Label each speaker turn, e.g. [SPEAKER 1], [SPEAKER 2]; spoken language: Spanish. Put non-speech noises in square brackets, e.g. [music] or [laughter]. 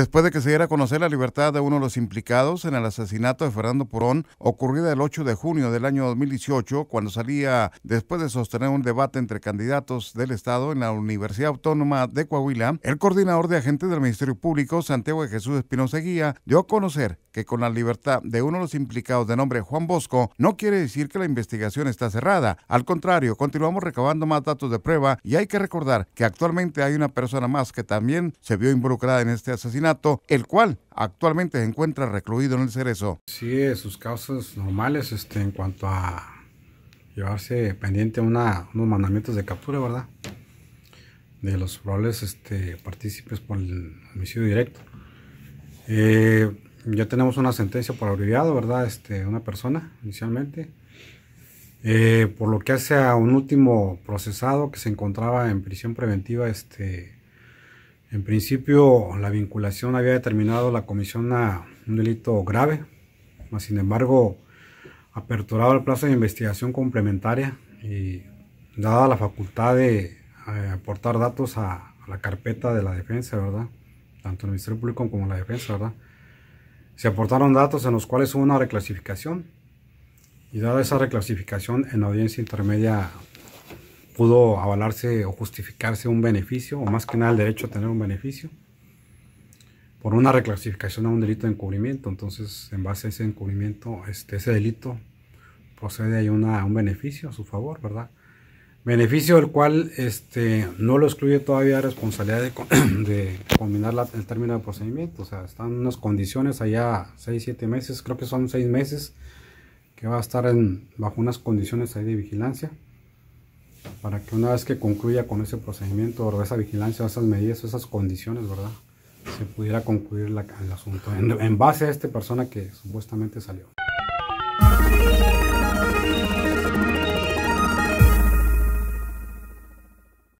[SPEAKER 1] después de que se diera a conocer la libertad de uno de los implicados en el asesinato de Fernando Purón, ocurrida el 8 de junio del año 2018, cuando salía después de sostener un debate entre candidatos del Estado en la Universidad Autónoma de Coahuila, el coordinador de agentes del Ministerio Público, Santiago de Jesús Espinosa Guía, dio a conocer que con la libertad de uno de los implicados de nombre Juan Bosco, no quiere decir que la investigación está cerrada. Al contrario, continuamos recabando más datos de prueba y hay que recordar que actualmente hay una persona más que también se vio involucrada en este asesinato el cual actualmente se encuentra recluido en el Cerezo. Sí, eh, sus causas normales este, en cuanto a llevarse pendiente una, unos
[SPEAKER 2] mandamientos de captura, ¿verdad? De los probables este, partícipes por el homicidio directo. Eh, ya tenemos una sentencia por abreviado, ¿verdad? Este, una persona inicialmente. Eh, por lo que hace a un último procesado que se encontraba en prisión preventiva, este, en principio, la vinculación había determinado la comisión a un delito grave, mas sin embargo, aperturado el plazo de investigación complementaria y dada la facultad de eh, aportar datos a, a, la carpeta de la defensa, ¿verdad? Tanto el Ministerio Público como la defensa, ¿verdad? Se aportaron datos en los cuales hubo una reclasificación y dada esa reclasificación en audiencia intermedia pudo avalarse o justificarse un beneficio, o más que nada el derecho a tener un beneficio, por una reclasificación a un delito de encubrimiento. Entonces, en base a ese encubrimiento, este, ese delito procede hay una, un beneficio a su favor, ¿verdad? Beneficio del cual este, no lo excluye todavía la responsabilidad de, combinar [clears throat] el término de procedimiento. O sea, están unas condiciones allá 6, 7 meses, creo que son seis meses, que va a estar en, bajo unas condiciones ahí de vigilancia para que una vez que concluya con ese procedimiento o esa vigilancia, esas medidas, esas condiciones, ¿verdad? Se pudiera concluir el asunto en base a esta persona que supuestamente salió.